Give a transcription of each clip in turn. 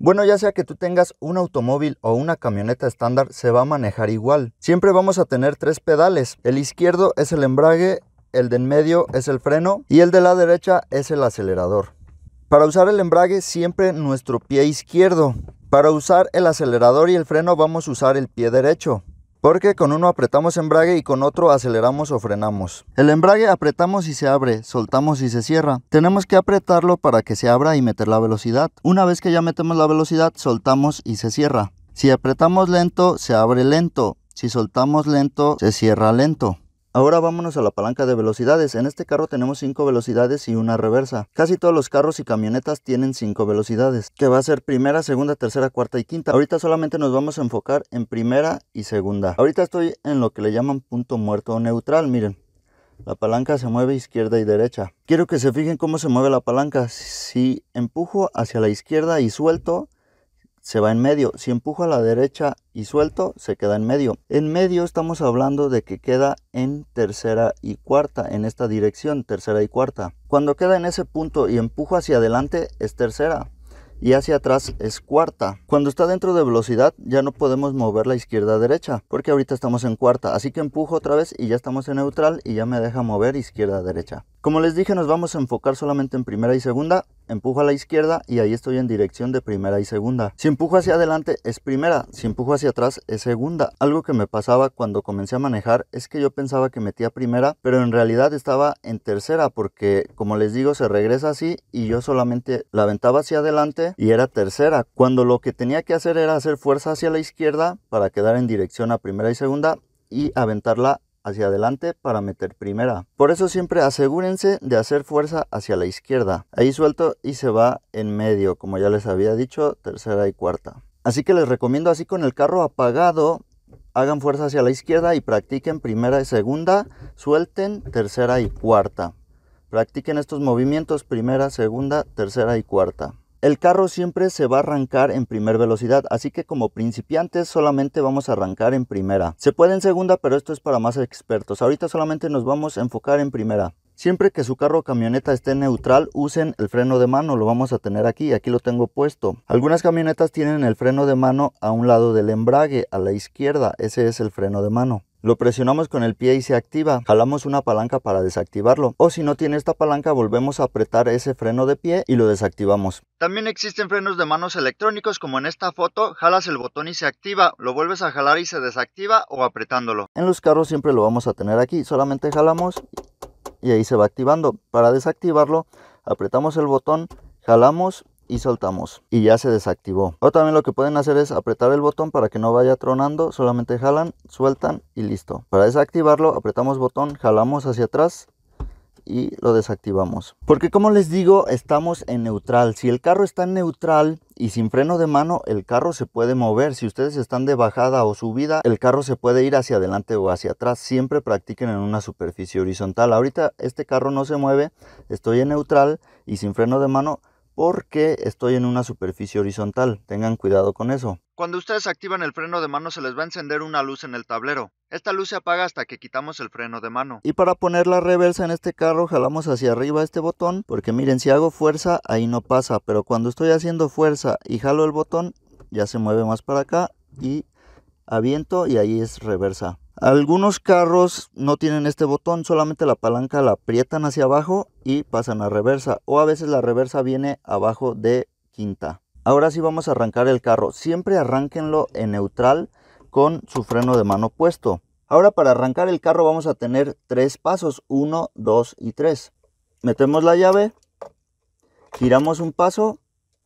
Bueno, ya sea que tú tengas un automóvil o una camioneta estándar, se va a manejar igual. Siempre vamos a tener tres pedales. El izquierdo es el embrague, el de en medio es el freno y el de la derecha es el acelerador. Para usar el embrague siempre nuestro pie izquierdo. Para usar el acelerador y el freno vamos a usar el pie derecho porque con uno apretamos embrague y con otro aceleramos o frenamos. El embrague apretamos y se abre, soltamos y se cierra. Tenemos que apretarlo para que se abra y meter la velocidad. Una vez que ya metemos la velocidad, soltamos y se cierra. Si apretamos lento, se abre lento. Si soltamos lento, se cierra lento. Ahora vámonos a la palanca de velocidades. En este carro tenemos 5 velocidades y una reversa. Casi todos los carros y camionetas tienen 5 velocidades, que va a ser primera, segunda, tercera, cuarta y quinta. Ahorita solamente nos vamos a enfocar en primera y segunda. Ahorita estoy en lo que le llaman punto muerto o neutral, miren. La palanca se mueve izquierda y derecha. Quiero que se fijen cómo se mueve la palanca. Si empujo hacia la izquierda y suelto, se va en medio. Si empujo a la derecha y suelto, se queda en medio. En medio estamos hablando de que queda en tercera y cuarta, en esta dirección, tercera y cuarta. Cuando queda en ese punto y empujo hacia adelante, es tercera. Y hacia atrás es cuarta. Cuando está dentro de velocidad ya no podemos mover la izquierda a derecha porque ahorita estamos en cuarta. Así que empujo otra vez y ya estamos en neutral y ya me deja mover izquierda a derecha. Como les dije nos vamos a enfocar solamente en primera y segunda empujo a la izquierda y ahí estoy en dirección de primera y segunda. Si empujo hacia adelante es primera, si empujo hacia atrás es segunda. Algo que me pasaba cuando comencé a manejar es que yo pensaba que metía primera, pero en realidad estaba en tercera porque como les digo se regresa así y yo solamente la aventaba hacia adelante y era tercera. Cuando lo que tenía que hacer era hacer fuerza hacia la izquierda para quedar en dirección a primera y segunda y aventarla hacia adelante para meter primera. Por eso siempre asegúrense de hacer fuerza hacia la izquierda. Ahí suelto y se va en medio, como ya les había dicho, tercera y cuarta. Así que les recomiendo así con el carro apagado, hagan fuerza hacia la izquierda y practiquen primera y segunda, suelten tercera y cuarta. Practiquen estos movimientos primera, segunda, tercera y cuarta. El carro siempre se va a arrancar en primer velocidad, así que como principiantes solamente vamos a arrancar en primera. Se puede en segunda, pero esto es para más expertos. Ahorita solamente nos vamos a enfocar en primera. Siempre que su carro o camioneta esté neutral, usen el freno de mano, lo vamos a tener aquí, aquí lo tengo puesto. Algunas camionetas tienen el freno de mano a un lado del embrague, a la izquierda, ese es el freno de mano. Lo presionamos con el pie y se activa. Jalamos una palanca para desactivarlo. O si no tiene esta palanca, volvemos a apretar ese freno de pie y lo desactivamos. También existen frenos de manos electrónicos como en esta foto. Jalas el botón y se activa. Lo vuelves a jalar y se desactiva o apretándolo. En los carros siempre lo vamos a tener aquí. Solamente jalamos y ahí se va activando. Para desactivarlo, apretamos el botón, jalamos y soltamos y ya se desactivó o también lo que pueden hacer es apretar el botón para que no vaya tronando solamente jalan sueltan y listo para desactivarlo apretamos botón jalamos hacia atrás y lo desactivamos porque como les digo estamos en neutral si el carro está en neutral y sin freno de mano el carro se puede mover. Si ustedes están de bajada o subida, el carro se puede ir hacia adelante o hacia atrás. Siempre practiquen en una superficie horizontal. Ahorita este carro no se mueve, estoy en neutral y sin freno de mano porque estoy en una superficie horizontal. Tengan cuidado con eso. Cuando ustedes activan el freno de mano se les va a encender una luz en el tablero. Esta luz se apaga hasta que quitamos el freno de mano. Y para poner la reversa en este carro jalamos hacia arriba este botón porque miren si hago fuerza ahí no pasa pero cuando estoy haciendo fuerza y jalo el botón ya se mueve más para acá y aviento y ahí es reversa. Algunos carros no tienen este botón, solamente la palanca la aprietan hacia abajo y pasan a reversa. O a veces la reversa viene abajo de quinta. Ahora sí vamos a arrancar el carro. Siempre arránquenlo en neutral con su freno de mano puesto. Ahora para arrancar el carro vamos a tener tres pasos. Uno, dos y tres. Metemos la llave. Giramos un paso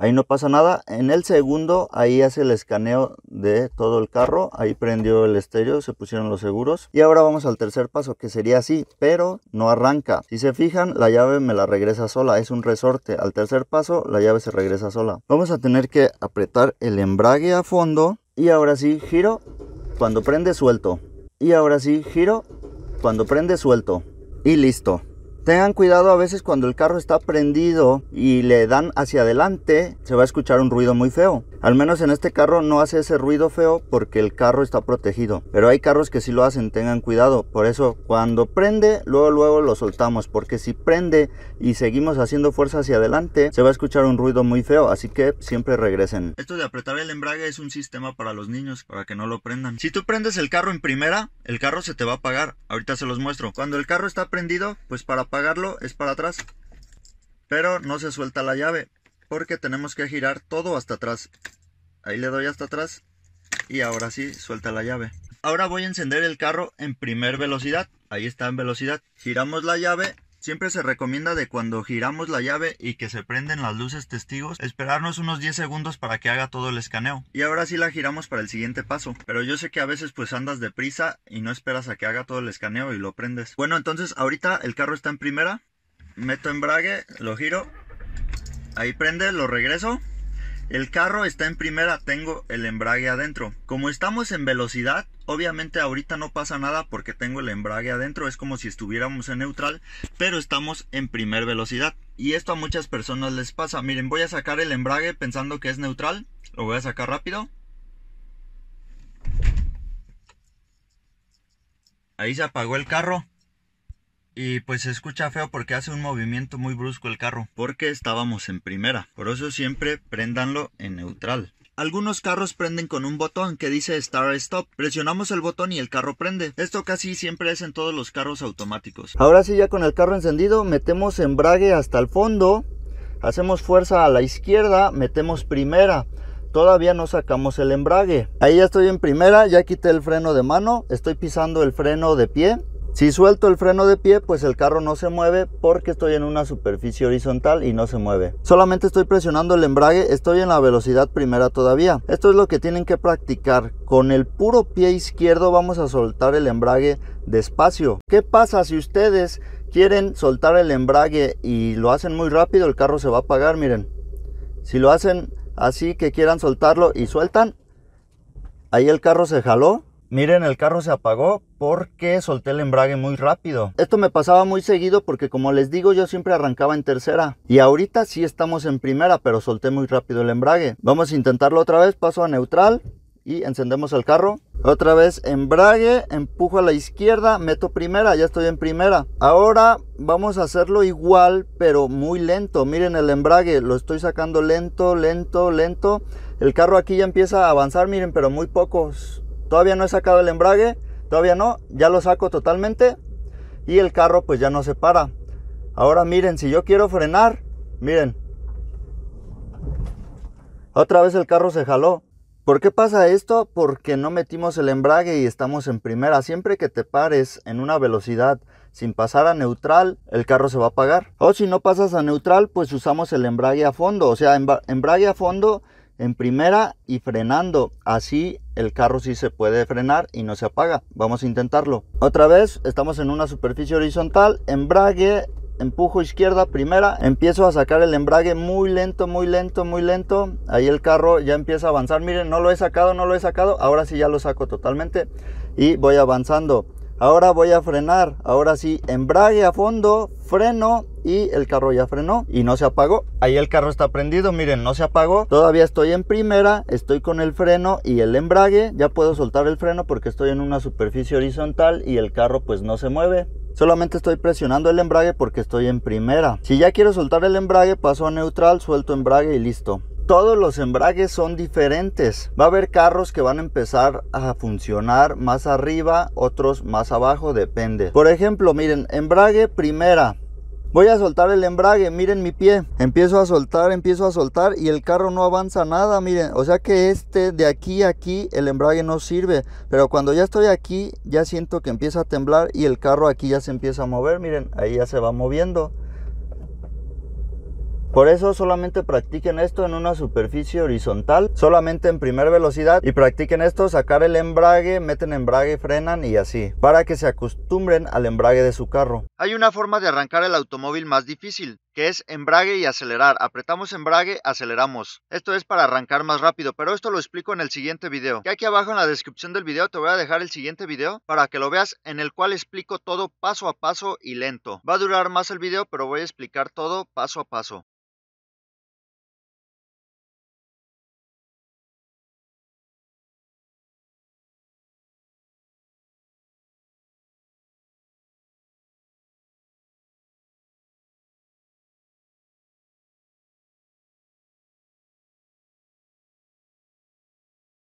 Ahí no pasa nada. En el segundo, ahí hace el escaneo de todo el carro. Ahí prendió el estéreo, se pusieron los seguros. Y ahora vamos al tercer paso, que sería así, pero no arranca. Si se fijan, la llave me la regresa sola. Es un resorte. Al tercer paso, la llave se regresa sola. Vamos a tener que apretar el embrague a fondo. Y ahora sí, giro. Cuando prende, suelto. Y ahora sí, giro. Cuando prende, suelto. Y listo. Tengan cuidado a veces cuando el carro está prendido y le dan hacia adelante, se va a escuchar un ruido muy feo. Al menos en este carro no hace ese ruido feo porque el carro está protegido. Pero hay carros que sí lo hacen, tengan cuidado. Por eso cuando prende, luego luego lo soltamos. Porque si prende y seguimos haciendo fuerza hacia adelante, se va a escuchar un ruido muy feo. Así que siempre regresen. Esto de apretar el embrague es un sistema para los niños, para que no lo prendan. Si tú prendes el carro en primera, el carro se te va a apagar. Ahorita se los muestro. Cuando el carro está prendido, pues para apagarlo es para atrás pero no se suelta la llave porque tenemos que girar todo hasta atrás. Ahí le doy hasta atrás y ahora sí suelta la llave. Ahora voy a encender el carro en primer velocidad. Ahí está en velocidad. Giramos la llave. Siempre se recomienda de cuando giramos la llave y que se prenden las luces testigos, esperarnos unos 10 segundos para que haga todo el escaneo. Y ahora sí la giramos para el siguiente paso. Pero yo sé que a veces pues andas deprisa y no esperas a que haga todo el escaneo y lo prendes. Bueno, entonces ahorita el carro está en primera. Meto embrague, lo giro Ahí prende, lo regreso. El carro está en primera, tengo el embrague adentro. Como estamos en velocidad, obviamente ahorita no pasa nada porque tengo el embrague adentro. Es como si estuviéramos en neutral, pero estamos en primer velocidad. Y esto a muchas personas les pasa. Miren, voy a sacar el embrague pensando que es neutral. Lo voy a sacar rápido. Ahí se apagó el carro y pues se escucha feo porque hace un movimiento muy brusco el carro, porque estábamos en primera. Por eso siempre préndanlo en neutral. Algunos carros prenden con un botón que dice Start Stop. Presionamos el botón y el carro prende. Esto casi siempre es en todos los carros automáticos. Ahora sí ya con el carro encendido metemos embrague hasta el fondo. Hacemos fuerza a la izquierda, metemos primera. Todavía no sacamos el embrague. Ahí ya estoy en primera, ya quité el freno de mano, estoy pisando el freno de pie si suelto el freno de pie, pues el carro no se mueve porque estoy en una superficie horizontal y no se mueve. Solamente estoy presionando el embrague, estoy en la velocidad primera todavía. Esto es lo que tienen que practicar. Con el puro pie izquierdo vamos a soltar el embrague despacio. ¿Qué pasa si ustedes quieren soltar el embrague y lo hacen muy rápido? El carro se va a apagar, miren. Si lo hacen así que quieran soltarlo y sueltan, ahí el carro se jaló. Miren, el carro se apagó porque solté el embrague muy rápido. Esto me pasaba muy seguido porque como les digo yo siempre arrancaba en tercera y ahorita sí estamos en primera pero solté muy rápido el embrague. Vamos a intentarlo otra vez, paso a neutral y encendemos el carro. Otra vez embrague, empujo a la izquierda, meto primera, ya estoy en primera. Ahora vamos a hacerlo igual pero muy lento. Miren el embrague, lo estoy sacando lento, lento, lento. El carro aquí ya empieza a avanzar, miren, pero muy pocos. Todavía no he sacado el embrague Todavía no, ya lo saco totalmente y el carro pues ya no se para. Ahora miren, si yo quiero frenar, miren. Otra vez el carro se jaló. ¿Por qué pasa esto? Porque no metimos el embrague y estamos en primera. Siempre que te pares en una velocidad sin pasar a neutral, el carro se va a apagar. O si no pasas a neutral, pues usamos el embrague a fondo. O sea, embrague a fondo en primera y frenando. Así el carro sí se puede frenar y no se apaga. Vamos a intentarlo. Otra vez, estamos en una superficie horizontal, embrague, empujo izquierda, primera, empiezo a sacar el embrague muy lento, muy lento, muy lento. Ahí el carro ya empieza a avanzar. Miren, no lo he sacado, no lo he sacado. Ahora sí ya lo saco totalmente y voy avanzando. Ahora voy a frenar. Ahora sí, embrague a fondo, freno y el carro ya frenó y no se apagó. Ahí el carro está prendido, miren, no se apagó. Todavía estoy en primera, estoy con el freno y el embrague. Ya puedo soltar el freno porque estoy en una superficie horizontal y el carro pues no se mueve. Solamente estoy presionando el embrague porque estoy en primera. Si ya quiero soltar el embrague, paso a neutral, suelto embrague y listo todos los embragues son diferentes. Va a haber carros que van a empezar a funcionar más arriba, otros más abajo, depende. Por ejemplo, miren, embrague primera. Voy a soltar el embrague, miren mi pie. Empiezo a soltar, empiezo a soltar y el carro no avanza nada, miren. O sea que este de aquí a aquí el embrague no sirve. Pero cuando ya estoy aquí ya siento que empieza a temblar y el carro aquí ya se empieza a mover. Miren, ahí ya se va moviendo. Por eso solamente practiquen esto en una superficie horizontal, solamente en primera velocidad y practiquen esto, sacar el embrague, meten embrague, frenan y así, para que se acostumbren al embrague de su carro. Hay una forma de arrancar el automóvil más difícil, que es embrague y acelerar. Apretamos embrague, aceleramos. Esto es para arrancar más rápido, pero esto lo explico en el siguiente video. Que aquí abajo en la descripción del video te voy a dejar el siguiente video para que lo veas en el cual explico todo paso a paso y lento. Va a durar más el video, pero voy a explicar todo paso a paso.